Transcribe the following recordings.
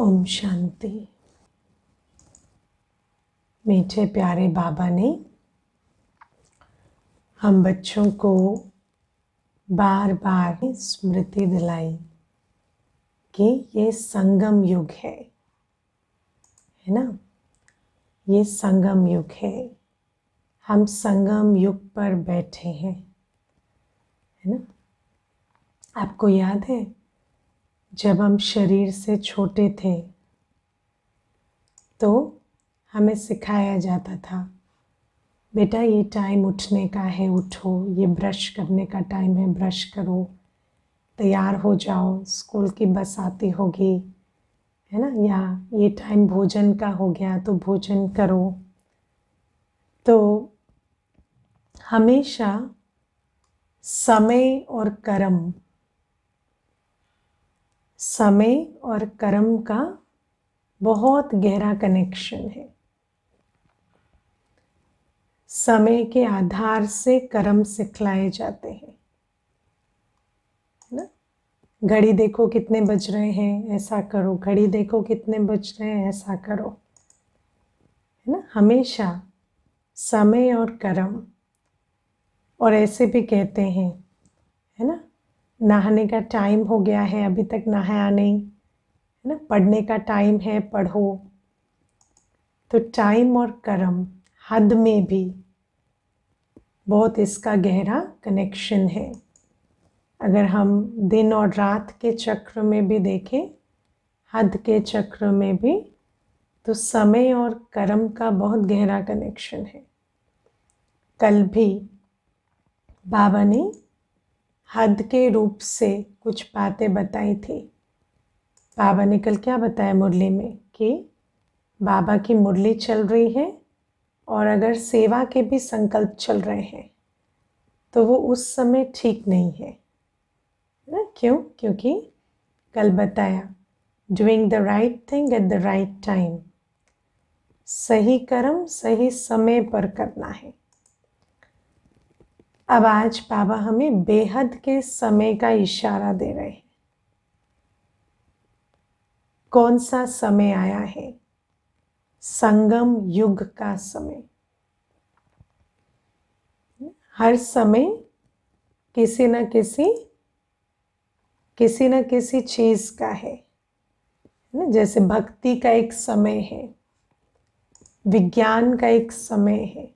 ओम शांति मीठे प्यारे बाबा ने हम बच्चों को बार बार स्मृति दिलाई कि ये संगम युग है है ना ये संगम युग है हम संगम युग पर बैठे हैं है ना आपको याद है जब हम शरीर से छोटे थे तो हमें सिखाया जाता था बेटा ये टाइम उठने का है उठो ये ब्रश करने का टाइम है ब्रश करो तैयार हो जाओ स्कूल की बस आती होगी है ना या ये टाइम भोजन का हो गया तो भोजन करो तो हमेशा समय और कर्म समय और कर्म का बहुत गहरा कनेक्शन है समय के आधार से कर्म सिखलाए जाते हैं ना घड़ी देखो कितने बज रहे हैं ऐसा करो घड़ी देखो कितने बज रहे हैं ऐसा करो है ना हमेशा समय और कर्म और ऐसे भी कहते हैं है ना नहाने का टाइम हो गया है अभी तक नहाया नहीं है ना पढ़ने का टाइम है पढ़ो तो टाइम और कर्म हद में भी बहुत इसका गहरा कनेक्शन है अगर हम दिन और रात के चक्र में भी देखें हद के चक्र में भी तो समय और कर्म का बहुत गहरा कनेक्शन है कल भी बाबा ने हद के रूप से कुछ बातें बताई थी बाबा ने कल क्या बताया मुरली में कि बाबा की मुरली चल रही है और अगर सेवा के भी संकल्प चल रहे हैं तो वो उस समय ठीक नहीं है ना क्यों क्योंकि कल बताया doing the right thing at the right time सही कर्म सही समय पर करना है अब आज बाबा हमें बेहद के समय का इशारा दे रहे हैं कौन सा समय आया है संगम युग का समय हर समय किसी न किसी किसी न किसी चीज़ का है ना जैसे भक्ति का एक समय है विज्ञान का एक समय है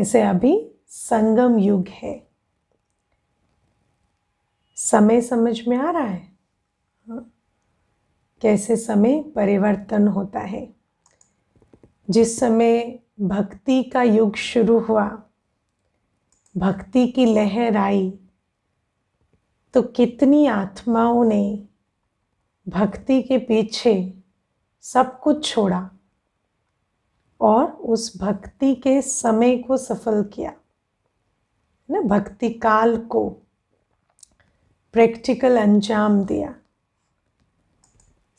ऐसे अभी संगम युग है समय समझ में आ रहा है हाँ। कैसे समय परिवर्तन होता है जिस समय भक्ति का युग शुरू हुआ भक्ति की लहर आई तो कितनी आत्माओं ने भक्ति के पीछे सब कुछ छोड़ा और उस भक्ति के समय को सफल किया ना भक्ति काल को प्रैक्टिकल अंजाम दिया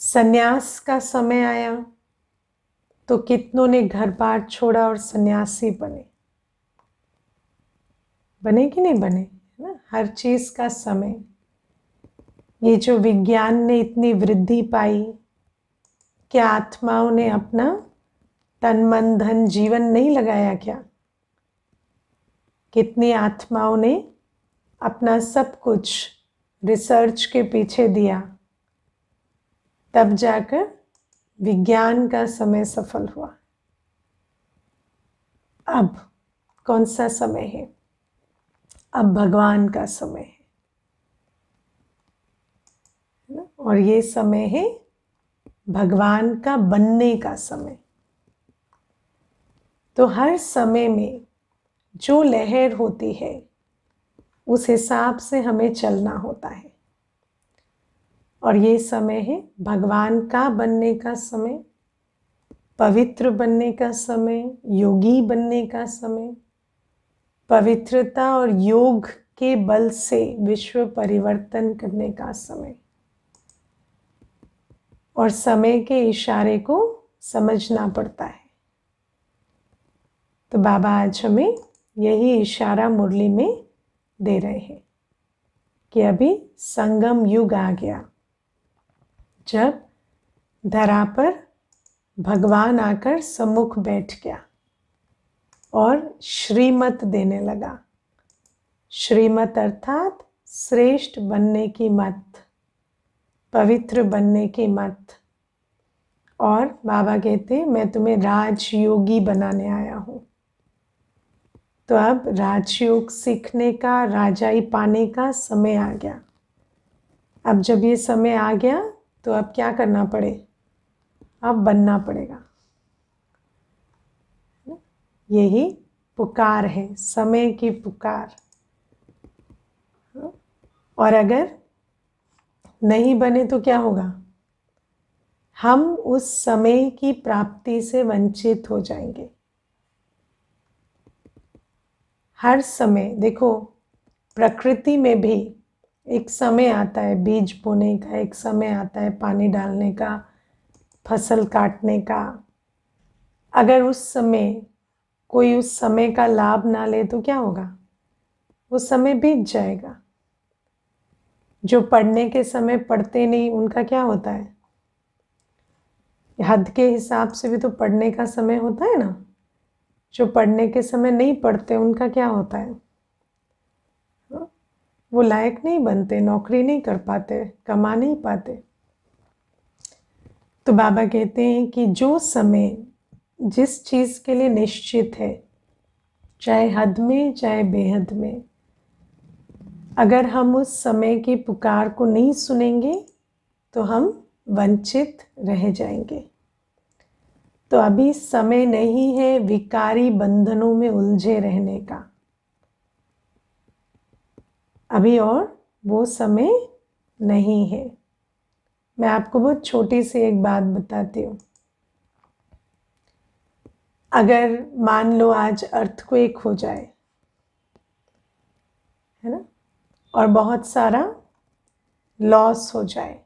सन्यास का समय आया तो कितनों ने घर बार छोड़ा और सन्यासी बने बने कि नहीं बने ना हर चीज़ का समय ये जो विज्ञान ने इतनी वृद्धि पाई क्या आत्माओं ने अपना तन मन धन जीवन नहीं लगाया क्या कितनी आत्माओं ने अपना सब कुछ रिसर्च के पीछे दिया तब जाकर विज्ञान का समय सफल हुआ अब कौन सा समय है अब भगवान का समय है और ये समय है भगवान का बनने का समय तो हर समय में जो लहर होती है उस हिसाब से हमें चलना होता है और ये समय है भगवान का बनने का समय पवित्र बनने का समय योगी बनने का समय पवित्रता और योग के बल से विश्व परिवर्तन करने का समय और समय के इशारे को समझना पड़ता है तो बाबा आज हमें यही इशारा मुरली में दे रहे हैं कि अभी संगम युग आ गया जब धरा पर भगवान आकर सम्मुख बैठ गया और श्रीमत देने लगा श्रीमत अर्थात श्रेष्ठ बनने की मत पवित्र बनने की मत और बाबा कहते मैं तुम्हें राजयोगी बनाने आया हूँ तो अब राजयोग सीखने का राजाई पाने का समय आ गया अब जब ये समय आ गया तो अब क्या करना पड़े अब बनना पड़ेगा यही पुकार है समय की पुकार और अगर नहीं बने तो क्या होगा हम उस समय की प्राप्ति से वंचित हो जाएंगे हर समय देखो प्रकृति में भी एक समय आता है बीज बोने का एक समय आता है पानी डालने का फसल काटने का अगर उस समय कोई उस समय का लाभ ना ले तो क्या होगा वो समय बीत जाएगा जो पढ़ने के समय पढ़ते नहीं उनका क्या होता है हद के हिसाब से भी तो पढ़ने का समय होता है ना जो पढ़ने के समय नहीं पढ़ते उनका क्या होता है वो लायक नहीं बनते नौकरी नहीं कर पाते कमा नहीं पाते तो बाबा कहते हैं कि जो समय जिस चीज़ के लिए निश्चित है चाहे हद में चाहे बेहद में अगर हम उस समय की पुकार को नहीं सुनेंगे तो हम वंचित रह जाएंगे तो अभी समय नहीं है विकारी बंधनों में उलझे रहने का अभी और वो समय नहीं है मैं आपको बहुत छोटी सी एक बात बताती हूँ अगर मान लो आज अर्थक्वेक हो जाए है ना और बहुत सारा लॉस हो जाए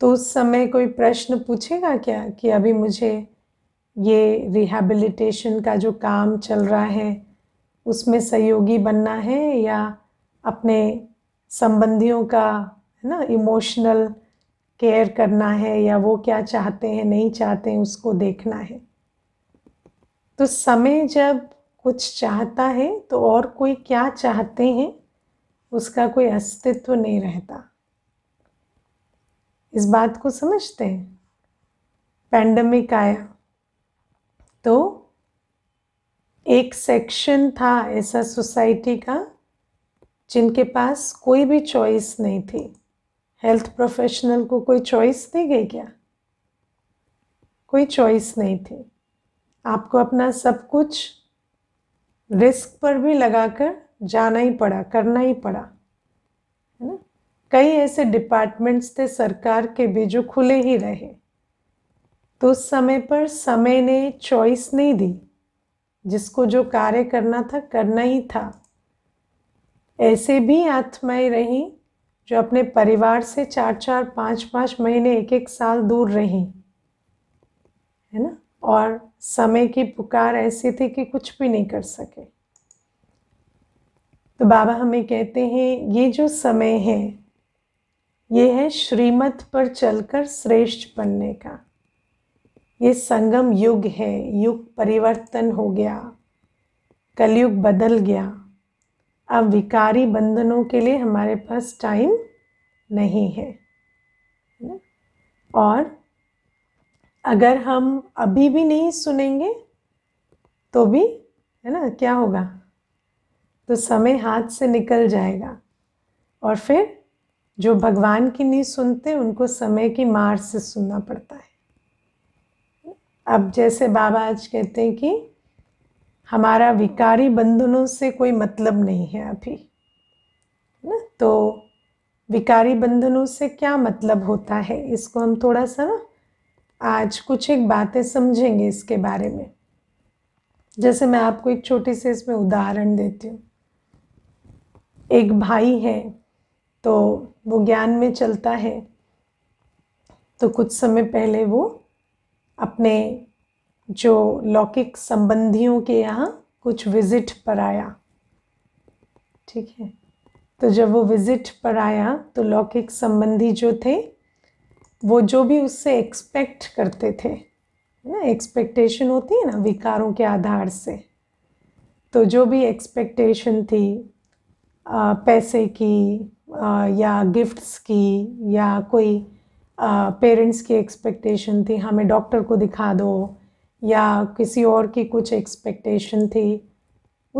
तो उस समय कोई प्रश्न पूछेगा क्या कि अभी मुझे ये रिहैबिलिटेशन का जो काम चल रहा है उसमें सहयोगी बनना है या अपने संबंधियों का है ना इमोशनल केयर करना है या वो क्या चाहते हैं नहीं चाहते हैं उसको देखना है तो समय जब कुछ चाहता है तो और कोई क्या चाहते हैं उसका कोई अस्तित्व नहीं रहता इस बात को समझते हैं पैंडमिक आया तो एक सेक्शन था ऐसा सोसाइटी का जिनके पास कोई भी चॉइस नहीं थी हेल्थ प्रोफेशनल को कोई चॉइस दी गई क्या कोई चॉइस नहीं थी आपको अपना सब कुछ रिस्क पर भी लगाकर जाना ही पड़ा करना ही पड़ा कई ऐसे डिपार्टमेंट्स थे सरकार के भी जो खुले ही रहे तो उस समय पर समय ने चॉइस नहीं दी जिसको जो कार्य करना था करना ही था ऐसे भी आत्माएं रहीं जो अपने परिवार से चार चार पाँच पाँच महीने एक एक साल दूर रहीं है ना और समय की पुकार ऐसी थी कि कुछ भी नहीं कर सके तो बाबा हमें कहते हैं ये जो समय है ये है श्रीमत पर चलकर श्रेष्ठ बनने का ये संगम युग है युग परिवर्तन हो गया कलयुग बदल गया अब विकारी बंधनों के लिए हमारे पास टाइम नहीं है और अगर हम अभी भी नहीं सुनेंगे तो भी है ना क्या होगा तो समय हाथ से निकल जाएगा और फिर जो भगवान की नहीं सुनते उनको समय की मार से सुनना पड़ता है अब जैसे बाबा आज कहते हैं कि हमारा विकारी बंधनों से कोई मतलब नहीं है अभी ना तो विकारी बंधनों से क्या मतलब होता है इसको हम थोड़ा सा ना आज कुछ एक बातें समझेंगे इसके बारे में जैसे मैं आपको एक छोटी सी इसमें उदाहरण देती हूँ एक भाई है तो वो ज्ञान में चलता है तो कुछ समय पहले वो अपने जो लौकिक संबंधियों के यहाँ कुछ विजिट पर आया ठीक है तो जब वो विजिट पर आया तो लौकिक संबंधी जो थे वो जो भी उससे एक्सपेक्ट करते थे है ना एक्सपेक्टेशन होती है ना विकारों के आधार से तो जो भी एक्सपेक्टेशन थी आ, पैसे की या गिफ्ट्स की या कोई पेरेंट्स की एक्सपेक्टेशन थी हमें डॉक्टर को दिखा दो या किसी और की कुछ एक्सपेक्टेशन थी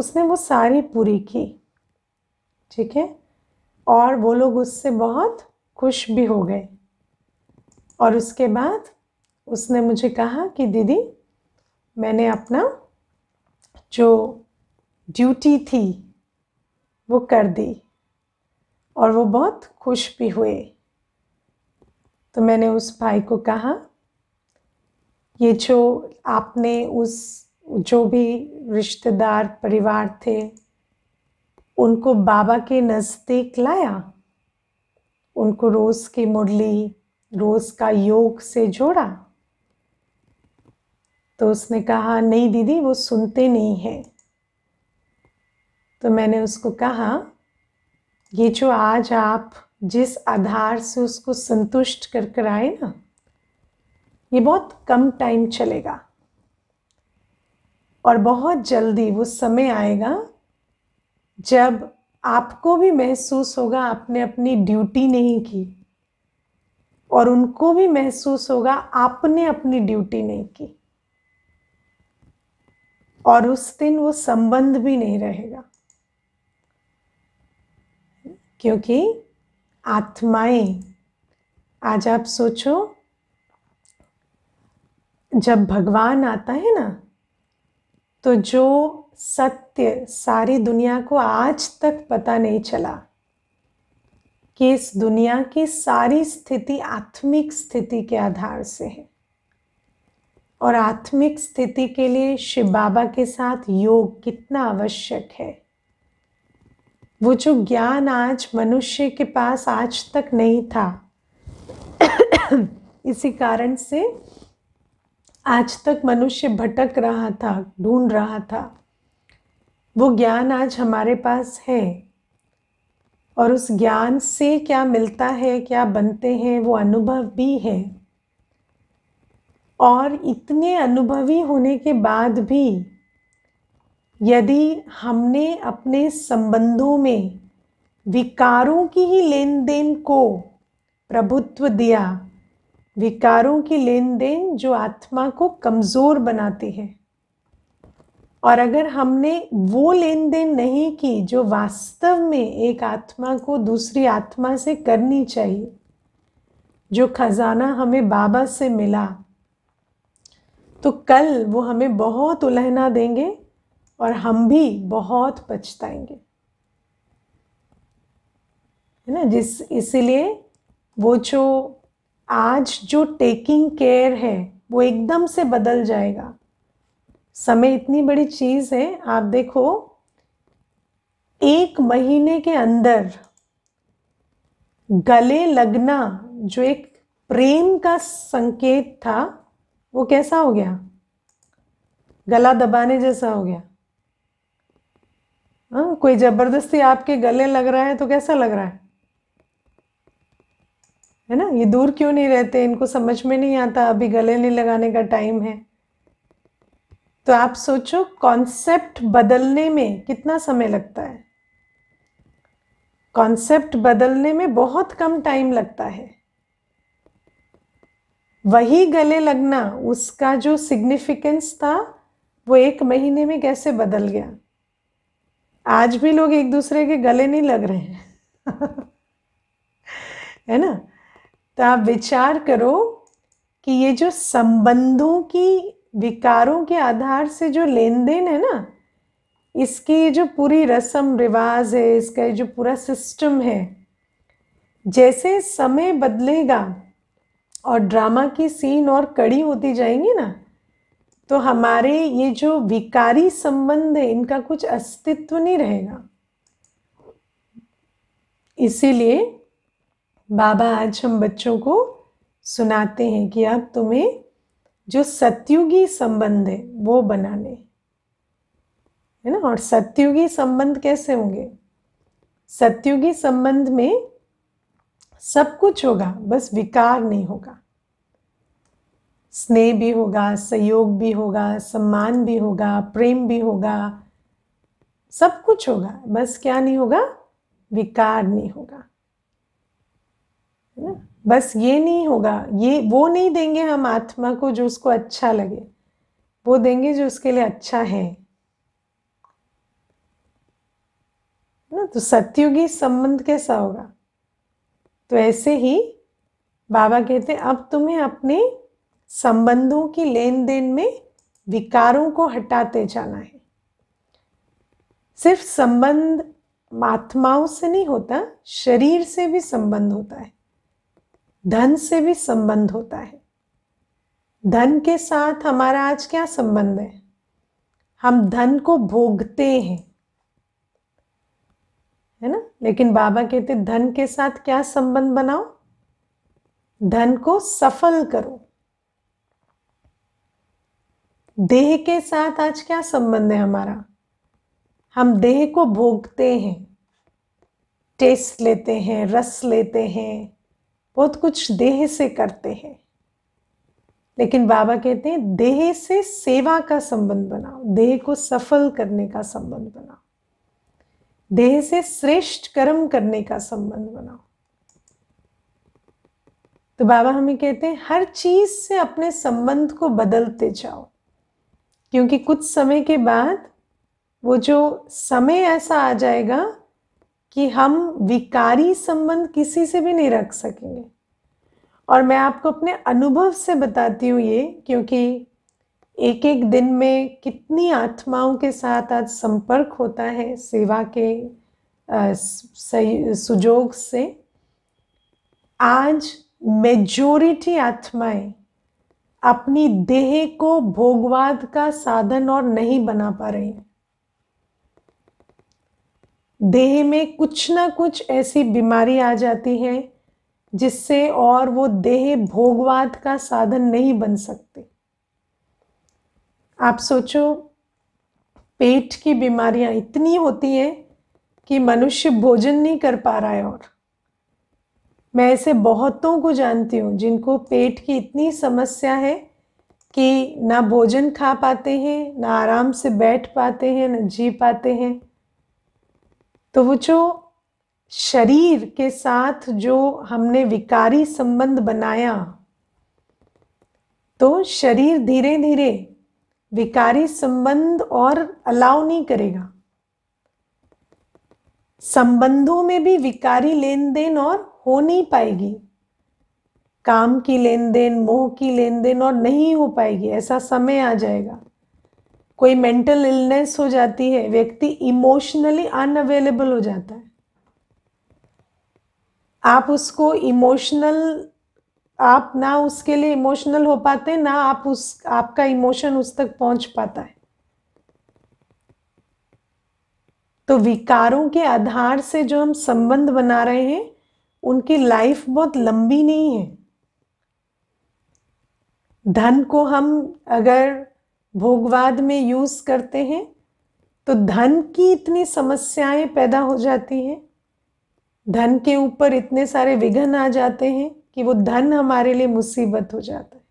उसने वो सारी पूरी की ठीक है और वो लोग उससे बहुत खुश भी हो गए और उसके बाद उसने मुझे कहा कि दीदी मैंने अपना जो ड्यूटी थी वो कर दी और वो बहुत खुश भी हुए तो मैंने उस भाई को कहा ये जो आपने उस जो भी रिश्तेदार परिवार थे उनको बाबा के नज़दीक लाया उनको रोज़ की मुरली रोज़ का योग से जोड़ा तो उसने कहा नहीं दीदी वो सुनते नहीं हैं तो मैंने उसको कहा ये जो आज आप जिस आधार से उसको संतुष्ट कर कर आए ना ये बहुत कम टाइम चलेगा और बहुत जल्दी वो समय आएगा जब आपको भी महसूस होगा आपने अपनी ड्यूटी नहीं की और उनको भी महसूस होगा आपने अपनी ड्यूटी नहीं की और उस दिन वो संबंध भी नहीं रहेगा क्योंकि आत्माएं आज आप सोचो जब भगवान आता है ना तो जो सत्य सारी दुनिया को आज तक पता नहीं चला कि इस दुनिया की सारी स्थिति आत्मिक स्थिति के आधार से है और आत्मिक स्थिति के लिए शिव बाबा के साथ योग कितना आवश्यक है वो जो ज्ञान आज मनुष्य के पास आज तक नहीं था इसी कारण से आज तक मनुष्य भटक रहा था ढूंढ रहा था वो ज्ञान आज हमारे पास है और उस ज्ञान से क्या मिलता है क्या बनते हैं वो अनुभव भी है और इतने अनुभवी होने के बाद भी यदि हमने अपने संबंधों में विकारों की ही लेन देन को प्रभुत्व दिया विकारों की लेन देन जो आत्मा को कमज़ोर बनाती है और अगर हमने वो लेन देन नहीं की जो वास्तव में एक आत्मा को दूसरी आत्मा से करनी चाहिए जो खजाना हमें बाबा से मिला तो कल वो हमें बहुत उलहना देंगे और हम भी बहुत पछताएंगे है ना जिस इसीलिए वो जो आज जो टेकिंग केयर है वो एकदम से बदल जाएगा समय इतनी बड़ी चीज़ है आप देखो एक महीने के अंदर गले लगना जो एक प्रेम का संकेत था वो कैसा हो गया गला दबाने जैसा हो गया हाँ कोई ज़बरदस्ती आपके गले लग रहा है तो कैसा लग रहा है है ना ये दूर क्यों नहीं रहते इनको समझ में नहीं आता अभी गले नहीं लगाने का टाइम है तो आप सोचो कॉन्सेप्ट बदलने में कितना समय लगता है कॉन्सेप्ट बदलने में बहुत कम टाइम लगता है वही गले लगना उसका जो सिग्निफिकेंस था वो एक महीने में कैसे बदल गया आज भी लोग एक दूसरे के गले नहीं लग रहे हैं है ना तो आप विचार करो कि ये जो संबंधों की विकारों के आधार से जो लेन देन है ना इसकी जो पूरी रसम रिवाज है इसका जो पूरा सिस्टम है जैसे समय बदलेगा और ड्रामा की सीन और कड़ी होती जाएंगी ना तो हमारे ये जो विकारी संबंध है इनका कुछ अस्तित्व नहीं रहेगा इसीलिए बाबा आज हम बच्चों को सुनाते हैं कि अब तुम्हें जो सत्युगी संबंध है वो बनाने है ना और सत्युगी संबंध कैसे होंगे सत्युगी संबंध में सब कुछ होगा बस विकार नहीं होगा स्नेह भी होगा सहयोग भी होगा सम्मान भी होगा प्रेम भी होगा सब कुछ होगा बस क्या नहीं होगा विकार नहीं होगा है ना बस ये नहीं होगा ये वो नहीं देंगे हम आत्मा को जो उसको अच्छा लगे वो देंगे जो उसके लिए अच्छा है ना तो सत्युगी संबंध कैसा होगा तो ऐसे ही बाबा कहते अब तुम्हें अपने संबंधों की लेन देन में विकारों को हटाते जाना है सिर्फ संबंध मात्माओं से नहीं होता शरीर से भी संबंध होता है धन से भी संबंध होता है धन के साथ हमारा आज क्या संबंध है हम धन को भोगते हैं है ना लेकिन बाबा कहते धन के साथ क्या संबंध बनाओ धन को सफल करो देह के साथ आज क्या संबंध है हमारा हम देह को भोगते हैं टेस्ट लेते हैं रस लेते हैं बहुत कुछ देह से करते हैं लेकिन बाबा कहते हैं देह से सेवा का संबंध बनाओ देह को सफल करने का संबंध बनाओ देह से श्रेष्ठ कर्म करने का संबंध बनाओ तो बाबा हमें कहते हैं हर चीज से अपने संबंध को बदलते जाओ क्योंकि कुछ समय के बाद वो जो समय ऐसा आ जाएगा कि हम विकारी संबंध किसी से भी नहीं रख सकेंगे और मैं आपको अपने अनुभव से बताती हूँ ये क्योंकि एक एक दिन में कितनी आत्माओं के साथ आज संपर्क होता है सेवा के सुजोग से आज मेजोरिटी आत्माएं अपनी देह को भोगवाद का साधन और नहीं बना पा रही हैं देह में कुछ ना कुछ ऐसी बीमारी आ जाती है जिससे और वो देह भोगवाद का साधन नहीं बन सकते आप सोचो पेट की बीमारियां इतनी होती हैं कि मनुष्य भोजन नहीं कर पा रहा है और मैं ऐसे बहुतों को जानती हूँ जिनको पेट की इतनी समस्या है कि ना भोजन खा पाते हैं ना आराम से बैठ पाते हैं ना जी पाते हैं तो वो जो शरीर के साथ जो हमने विकारी संबंध बनाया तो शरीर धीरे धीरे विकारी संबंध और अलाउ नहीं करेगा संबंधों में भी विकारी लेन देन और हो नहीं पाएगी काम की लेन देन मोह की लेन देन और नहीं हो पाएगी ऐसा समय आ जाएगा कोई मेंटल इलनेस हो जाती है व्यक्ति इमोशनली अनअवेलेबल हो जाता है आप उसको इमोशनल आप ना उसके लिए इमोशनल हो पाते हैं ना आप उस आपका इमोशन उस तक पहुंच पाता है तो विकारों के आधार से जो हम संबंध बना रहे हैं उनकी लाइफ बहुत लंबी नहीं है धन को हम अगर भोगवाद में यूज़ करते हैं तो धन की इतनी समस्याएं पैदा हो जाती हैं धन के ऊपर इतने सारे विघन आ जाते हैं कि वो धन हमारे लिए मुसीबत हो जाता है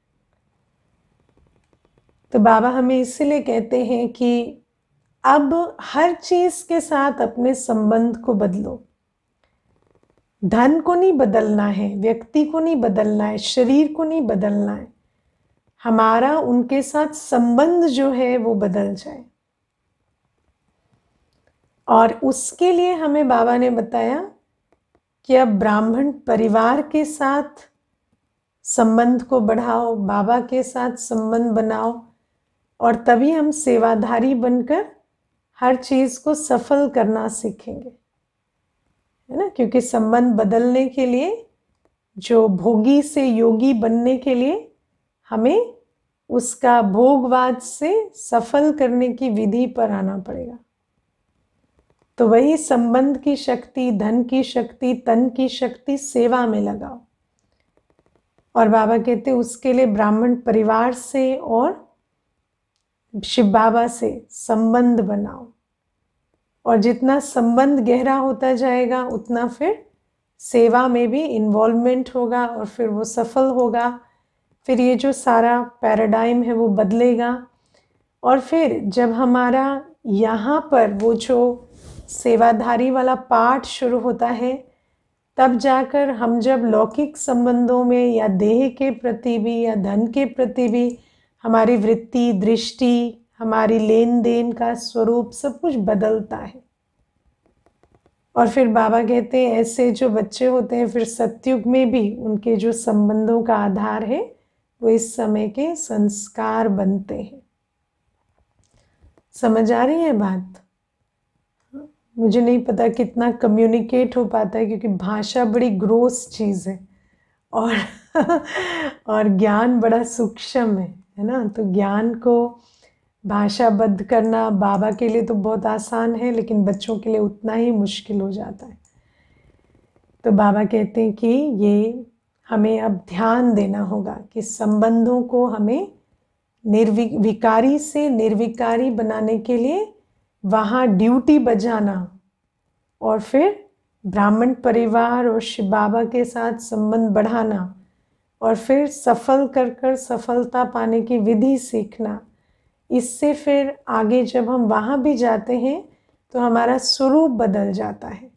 तो बाबा हमें इसीलिए कहते हैं कि अब हर चीज़ के साथ अपने संबंध को बदलो धन को नहीं बदलना है व्यक्ति को नहीं बदलना है शरीर को नहीं बदलना है हमारा उनके साथ संबंध जो है वो बदल जाए और उसके लिए हमें बाबा ने बताया कि अब ब्राह्मण परिवार के साथ संबंध को बढ़ाओ बाबा के साथ संबंध बनाओ और तभी हम सेवाधारी बनकर हर चीज़ को सफल करना सीखेंगे है ना क्योंकि संबंध बदलने के लिए जो भोगी से योगी बनने के लिए हमें उसका भोगवाद से सफल करने की विधि पर आना पड़ेगा तो वही संबंध की शक्ति धन की शक्ति तन की शक्ति सेवा में लगाओ और बाबा कहते उसके लिए ब्राह्मण परिवार से और शिव बाबा से संबंध बनाओ और जितना संबंध गहरा होता जाएगा उतना फिर सेवा में भी इन्वॉल्वमेंट होगा और फिर वो सफल होगा फिर ये जो सारा पैराडाइम है वो बदलेगा और फिर जब हमारा यहाँ पर वो जो सेवाधारी वाला पाठ शुरू होता है तब जाकर हम जब लौकिक संबंधों में या देह के प्रति भी या धन के प्रति भी हमारी वृत्ति दृष्टि हमारी लेन देन का स्वरूप सब कुछ बदलता है और फिर बाबा कहते हैं ऐसे जो बच्चे होते हैं फिर सत्युग में भी उनके जो संबंधों का आधार है वो इस समय के संस्कार बनते हैं समझ आ रही है बात मुझे नहीं पता कितना कम्युनिकेट हो पाता है क्योंकि भाषा बड़ी ग्रोस चीज़ है और और ज्ञान बड़ा सूक्ष्म है है ना तो ज्ञान को भाषाबद्ध करना बाबा के लिए तो बहुत आसान है लेकिन बच्चों के लिए उतना ही मुश्किल हो जाता है तो बाबा कहते हैं कि ये हमें अब ध्यान देना होगा कि संबंधों को हमें निर्वि विकारी से निर्विकारी बनाने के लिए वहाँ ड्यूटी बजाना और फिर ब्राह्मण परिवार और शिव बाबा के साथ संबंध बढ़ाना और फिर सफल कर कर सफलता पाने की विधि सीखना इससे फिर आगे जब हम वहाँ भी जाते हैं तो हमारा स्वरूप बदल जाता है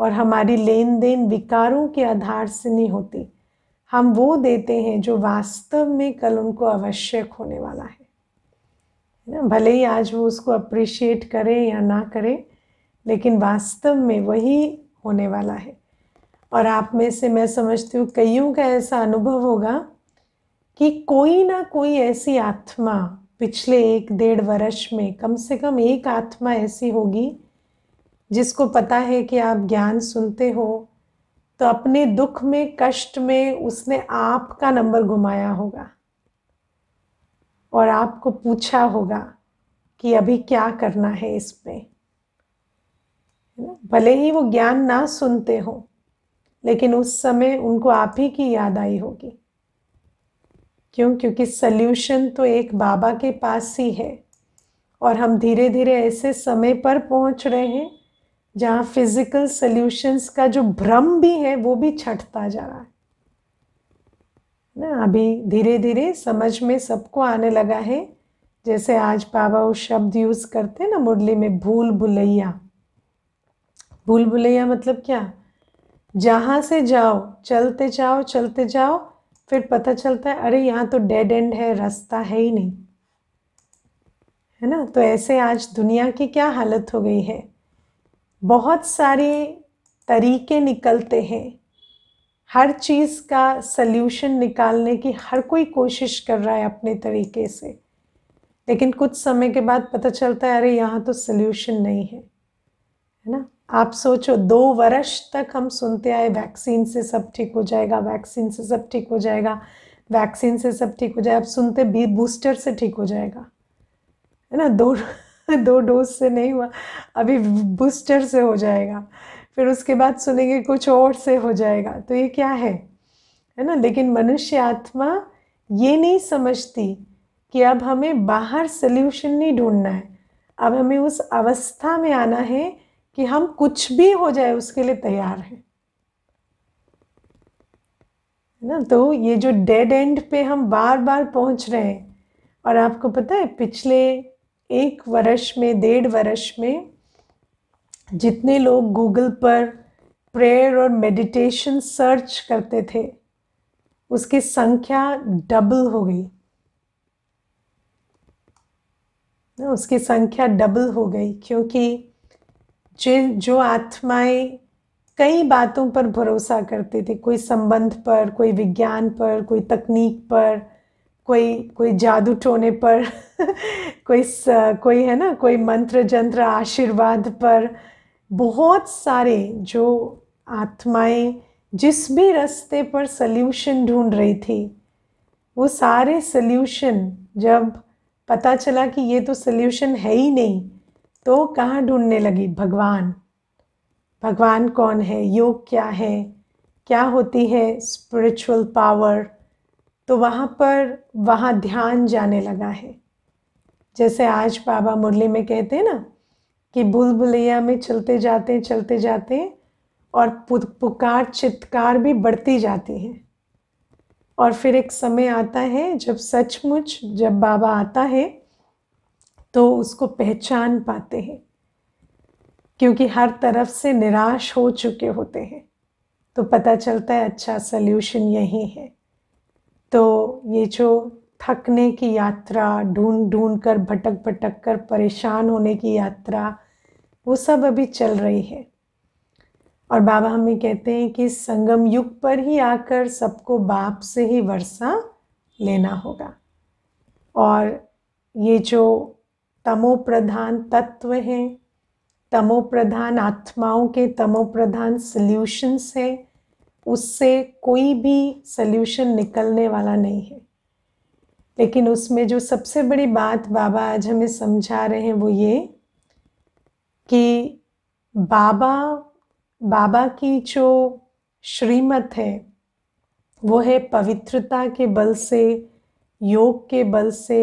और हमारी लेन देन विकारों के आधार से नहीं होती हम वो देते हैं जो वास्तव में कल उनको आवश्यक होने वाला है ना भले ही आज वो उसको अप्रिशिएट करें या ना करें लेकिन वास्तव में वही होने वाला है और आप में से मैं समझती हूँ कईयों का ऐसा अनुभव होगा कि कोई ना कोई ऐसी आत्मा पिछले एक डेढ़ वर्ष में कम से कम एक आत्मा ऐसी होगी जिसको पता है कि आप ज्ञान सुनते हो तो अपने दुख में कष्ट में उसने आपका नंबर घुमाया होगा और आपको पूछा होगा कि अभी क्या करना है इसमें भले ही वो ज्ञान ना सुनते हो लेकिन उस समय उनको आप ही की याद आई होगी क्यों क्योंकि सल्यूशन तो एक बाबा के पास ही है और हम धीरे धीरे ऐसे समय पर पहुंच रहे हैं जहाँ फिजिकल सल्यूशंस का जो भ्रम भी है वो भी छटता जा रहा है ना अभी धीरे धीरे समझ में सबको आने लगा है जैसे आज बाबा वो शब्द यूज़ करते हैं ना मुरली में भूल भुलैया भूल भुलैया मतलब क्या जहाँ से जाओ चलते जाओ चलते जाओ फिर पता चलता है अरे यहाँ तो डेड एंड है रास्ता है ही नहीं है ना तो ऐसे आज दुनिया की क्या हालत हो गई है बहुत सारे तरीके निकलते हैं हर चीज़ का सल्यूशन निकालने की हर कोई कोशिश कर रहा है अपने तरीके से लेकिन कुछ समय के बाद पता चलता है अरे यहाँ तो सल्यूशन नहीं है है ना आप सोचो दो वर्ष तक हम सुनते आए वैक्सीन से सब ठीक हो जाएगा वैक्सीन से सब ठीक हो जाएगा वैक्सीन से सब ठीक हो जाएगा अब सुनते भी बूस्टर से ठीक हो जाएगा है ना दो दो डोज से नहीं हुआ अभी बूस्टर से हो जाएगा फिर उसके बाद सुनेंगे कुछ और से हो जाएगा तो ये क्या है है ना लेकिन मनुष्य आत्मा ये नहीं समझती कि अब हमें बाहर सल्यूशन नहीं ढूंढना है अब हमें उस अवस्था में आना है कि हम कुछ भी हो जाए उसके लिए तैयार हैं ना तो ये जो डेड एंड पे हम बार बार पहुंच रहे हैं और आपको पता है पिछले एक वर्ष में डेढ़ वर्ष में जितने लोग गूगल पर प्रेयर और मेडिटेशन सर्च करते थे उसकी संख्या डबल हो गई ना उसकी संख्या डबल हो गई क्योंकि जिन जो आत्माएं कई बातों पर भरोसा करते थे कोई संबंध पर कोई विज्ञान पर कोई तकनीक पर कोई कोई जादू टोने पर कोई स, कोई है ना कोई मंत्र जंत्र आशीर्वाद पर बहुत सारे जो आत्माएं जिस भी रास्ते पर सल्यूशन ढूंढ रही थी वो सारे सल्यूशन जब पता चला कि ये तो सल्यूशन है ही नहीं तो कहाँ ढूंढने लगी भगवान भगवान कौन है योग क्या है क्या होती है स्पिरिचुअल पावर तो वहाँ पर वहाँ ध्यान जाने लगा है जैसे आज बाबा मुरली में कहते हैं ना कि भुलैया में चलते जाते चलते जाते और पुकार चित्कार भी बढ़ती जाती है और फिर एक समय आता है जब सचमुच जब बाबा आता है तो उसको पहचान पाते हैं क्योंकि हर तरफ से निराश हो चुके होते हैं तो पता चलता है अच्छा सल्यूशन यही है तो ये जो थकने की यात्रा ढूंढ ढूंढ कर भटक भटक कर परेशान होने की यात्रा वो सब अभी चल रही है और बाबा हमें कहते हैं कि संगम युग पर ही आकर सबको बाप से ही वर्षा लेना होगा और ये जो तमोप्रधान तत्व हैं तमोप्रधान आत्माओं के तमोप्रधान सल्यूशंस हैं उससे कोई भी सल्यूशन निकलने वाला नहीं है लेकिन उसमें जो सबसे बड़ी बात बाबा आज हमें समझा रहे हैं वो ये कि बाबा बाबा की जो श्रीमत है वो है पवित्रता के बल से योग के बल से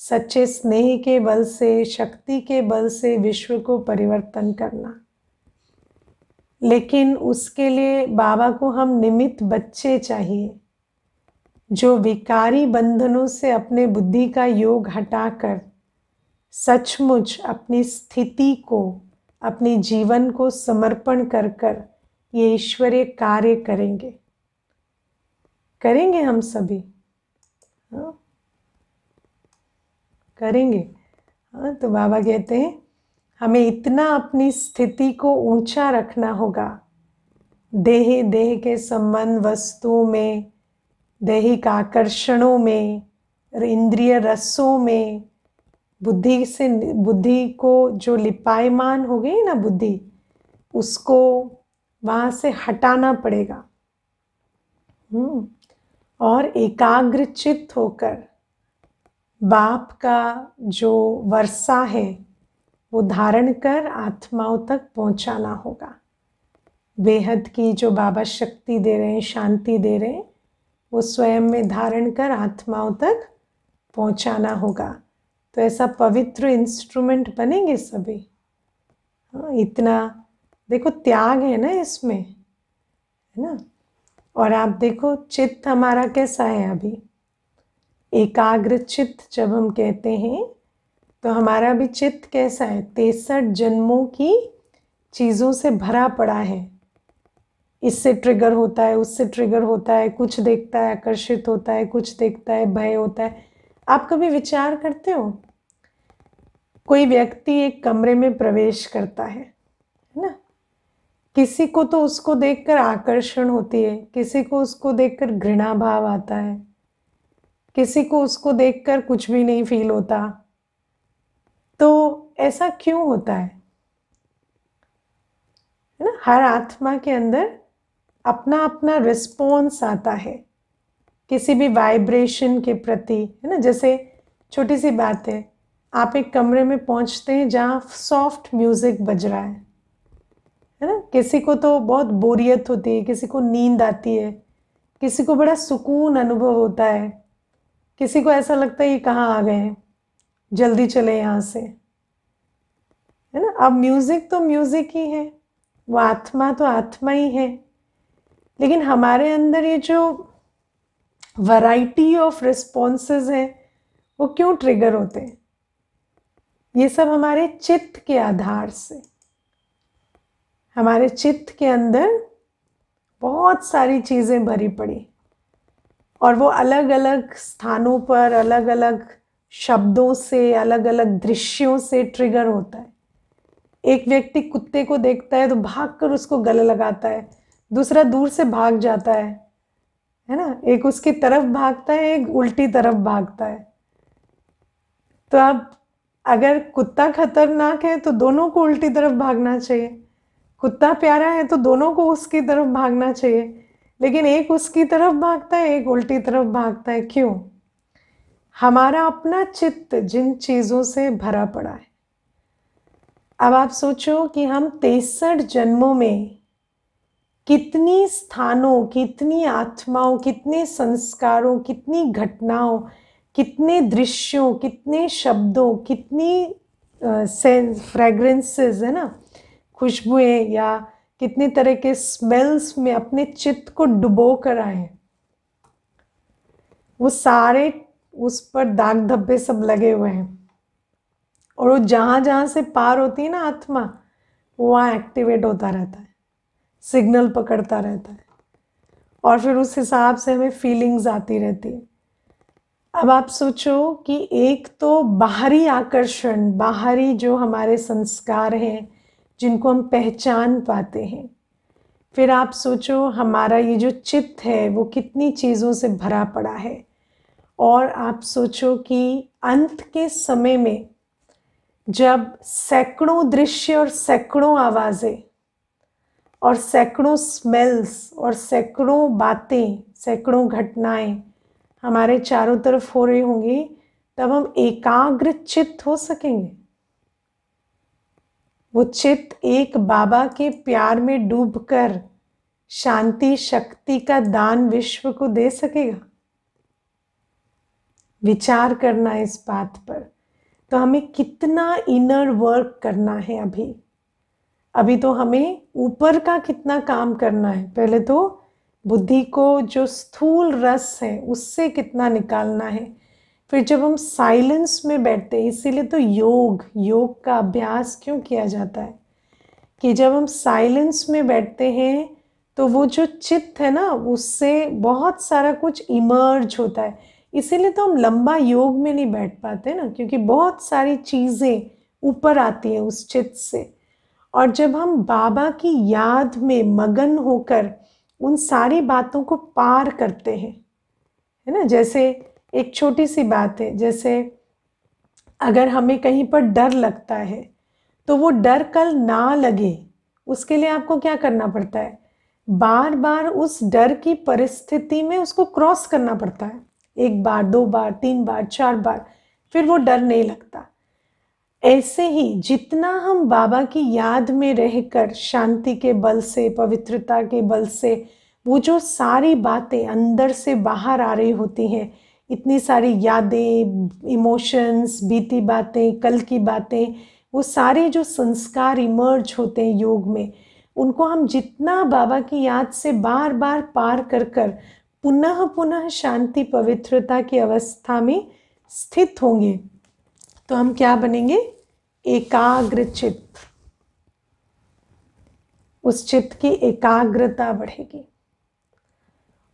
सच्चे स्नेह के बल से शक्ति के बल से विश्व को परिवर्तन करना लेकिन उसके लिए बाबा को हम निमित बच्चे चाहिए जो विकारी बंधनों से अपने बुद्धि का योग हटाकर सचमुच अपनी स्थिति को अपने जीवन को समर्पण कर कर ये ईश्वरीय कार्य करेंगे करेंगे हम सभी हाँ। करेंगे हाँ तो बाबा कहते हैं हमें इतना अपनी स्थिति को ऊंचा रखना होगा देह देह के संबंध वस्तुओं में दैहिक आकर्षणों में इंद्रिय रसों में बुद्धि से बुद्धि को जो लिपायमान हो गई ना बुद्धि उसको वहाँ से हटाना पड़ेगा हम्म, और एकाग्र चित्त होकर बाप का जो वर्षा है वो धारण कर आत्माओं तक पहुंचाना होगा बेहद की जो बाबा शक्ति दे रहे हैं शांति दे रहे हैं वो स्वयं में धारण कर आत्माओं तक पहुंचाना होगा तो ऐसा पवित्र इंस्ट्रूमेंट बनेंगे सभी हाँ, इतना देखो त्याग है ना इसमें है ना और आप देखो चित्त हमारा कैसा है अभी एकाग्र चित्त जब हम कहते हैं तो हमारा भी चित्त कैसा है तिरसठ जन्मों की चीज़ों से भरा पड़ा है इससे ट्रिगर होता है उससे ट्रिगर होता है कुछ देखता है आकर्षित होता है कुछ देखता है भय होता है आप कभी विचार करते हो कोई व्यक्ति एक कमरे में प्रवेश करता है है ना किसी को तो उसको देखकर आकर्षण होती है किसी को उसको देखकर घृणा भाव आता है किसी को उसको देखकर कुछ भी नहीं फील होता तो ऐसा क्यों होता है ना हर आत्मा के अंदर अपना अपना रिस्पॉन्स आता है किसी भी वाइब्रेशन के प्रति है ना जैसे छोटी सी बात है आप एक कमरे में पहुंचते हैं जहाँ सॉफ्ट म्यूज़िक बज रहा है है ना किसी को तो बहुत बोरियत होती है किसी को नींद आती है किसी को बड़ा सुकून अनुभव होता है किसी को ऐसा लगता है ये कहाँ आ गए जल्दी चले यहाँ से है ना अब म्यूज़िक तो म्यूज़िक ही है वो आत्मा तो आत्मा ही है लेकिन हमारे अंदर ये जो वैरायटी ऑफ रिस्पॉन्सेज हैं वो क्यों ट्रिगर होते हैं ये सब हमारे चित्त के आधार से हमारे चित्त के अंदर बहुत सारी चीज़ें भरी पड़ी और वो अलग अलग स्थानों पर अलग अलग शब्दों से अलग अलग दृश्यों से ट्रिगर होता है एक व्यक्ति कुत्ते को देखता है तो भाग कर उसको गले लगाता है दूसरा दूर से भाग जाता है है ना एक उसकी तरफ भागता है एक उल्टी तरफ भागता है तो अब अगर कुत्ता खतरनाक है तो दोनों को उल्टी तरफ भागना चाहिए कुत्ता प्यारा है तो दोनों को उसकी तरफ भागना चाहिए लेकिन एक उसकी तरफ भागता है एक उल्टी तरफ भागता है क्यों हमारा अपना चित्त जिन चीज़ों से भरा पड़ा है अब आप सोचो कि हम तेसठ जन्मों में कितनी स्थानों कितनी आत्माओं कितने संस्कारों कितनी घटनाओं कितने दृश्यों कितने शब्दों कितनी फ्रेग्रेंसेस है ना खुशबुएं या कितने तरह के स्मेल्स में अपने चित्त को डुबो कर आए वो सारे उस पर दाग धब्बे सब लगे हुए हैं और वो जहाँ जहाँ से पार होती है ना आत्मा वो वहाँ एक्टिवेट होता रहता है सिग्नल पकड़ता रहता है और फिर उस हिसाब से हमें फीलिंग्स आती रहती है अब आप सोचो कि एक तो बाहरी आकर्षण बाहरी जो हमारे संस्कार हैं जिनको हम पहचान पाते हैं फिर आप सोचो हमारा ये जो चित्त है वो कितनी चीज़ों से भरा पड़ा है और आप सोचो कि अंत के समय में जब सैकड़ों दृश्य और सैकड़ों आवाज़ें और सैकड़ों स्मेल्स और सैकड़ों बातें सैकड़ों घटनाएं हमारे चारों तरफ हो रही होंगी तब हम एकाग्र चित्त हो सकेंगे वो चित्त एक बाबा के प्यार में डूबकर शांति शक्ति का दान विश्व को दे सकेगा विचार करना इस बात पर तो हमें कितना इनर वर्क करना है अभी अभी तो हमें ऊपर का कितना काम करना है पहले तो बुद्धि को जो स्थूल रस है उससे कितना निकालना है फिर जब हम साइलेंस में बैठते हैं इसीलिए तो योग योग का अभ्यास क्यों किया जाता है कि जब हम साइलेंस में बैठते हैं तो वो जो चित्त है ना उससे बहुत सारा कुछ इमर्ज होता है इसीलिए तो हम लंबा योग में नहीं बैठ पाते ना क्योंकि बहुत सारी चीज़ें ऊपर आती हैं उस चित्त से और जब हम बाबा की याद में मगन होकर उन सारी बातों को पार करते हैं है ना जैसे एक छोटी सी बात है जैसे अगर हमें कहीं पर डर लगता है तो वो डर कल ना लगे उसके लिए आपको क्या करना पड़ता है बार बार उस डर की परिस्थिति में उसको क्रॉस करना पड़ता है एक बार दो बार तीन बार चार बार फिर वो डर नहीं लगता ऐसे ही जितना हम बाबा की याद में रहकर शांति के बल से पवित्रता के बल से वो जो सारी बातें अंदर से बाहर आ रही होती हैं इतनी सारी यादें इमोशंस बीती बातें कल की बातें वो सारे जो संस्कार इमर्ज होते हैं योग में उनको हम जितना बाबा की याद से बार बार पार कर कर पुनः पुनः शांति पवित्रता की अवस्था में स्थित होंगे तो हम क्या बनेंगे एकाग्र चित्त उस चित्त की एकाग्रता बढ़ेगी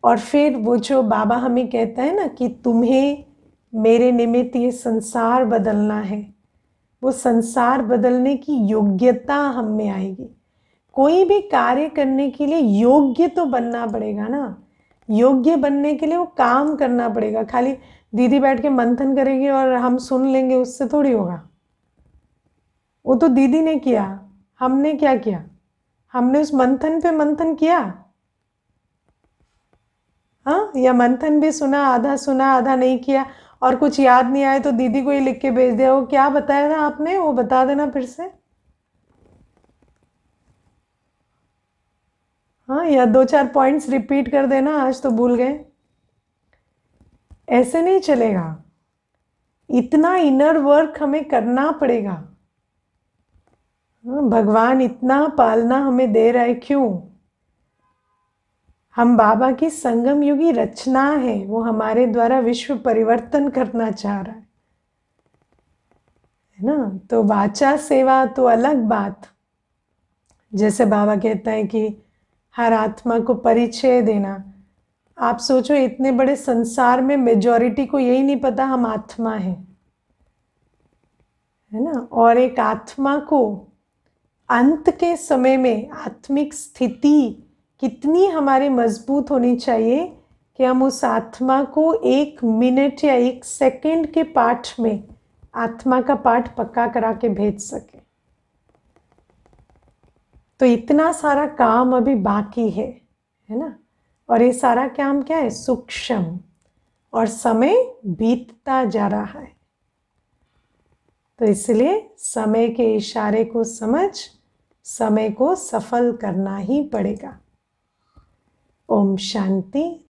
और फिर वो जो बाबा हमें कहता है ना कि तुम्हें मेरे निमित्त ये संसार बदलना है वो संसार बदलने की योग्यता हम में आएगी कोई भी कार्य करने के लिए योग्य तो बनना पड़ेगा ना योग्य बनने के लिए वो काम करना पड़ेगा खाली दीदी बैठ के मंथन करेगी और हम सुन लेंगे उससे थोड़ी होगा वो तो दीदी ने किया हमने क्या किया हमने उस मंथन पे मंथन किया हाँ या मंथन भी सुना आधा सुना आधा नहीं किया और कुछ याद नहीं आए तो दीदी को ही लिख के भेज दिया वो क्या बताया था आपने वो बता देना फिर से हाँ या दो चार पॉइंट्स रिपीट कर देना आज तो भूल गए ऐसे नहीं चलेगा इतना इनर वर्क हमें करना पड़ेगा हाँ, भगवान इतना पालना हमें दे रहा है क्यों हम बाबा की संगम युगी रचना है वो हमारे द्वारा विश्व परिवर्तन करना चाह रहा है है ना तो वाचा सेवा तो अलग बात जैसे बाबा कहता है कि हर आत्मा को परिचय देना आप सोचो इतने बड़े संसार में मेजॉरिटी को यही नहीं पता हम आत्मा हैं है ना और एक आत्मा को अंत के समय में आत्मिक स्थिति कितनी हमारी मजबूत होनी चाहिए कि हम उस आत्मा को एक मिनट या एक सेकंड के पाठ में आत्मा का पाठ पक्का करा के भेज सके तो इतना सारा काम अभी बाकी है है ना और ये सारा काम क्या है सूक्ष्म और समय बीतता जा रहा है तो इसलिए समय के इशारे को समझ समय को सफल करना ही पड़ेगा ओम शांति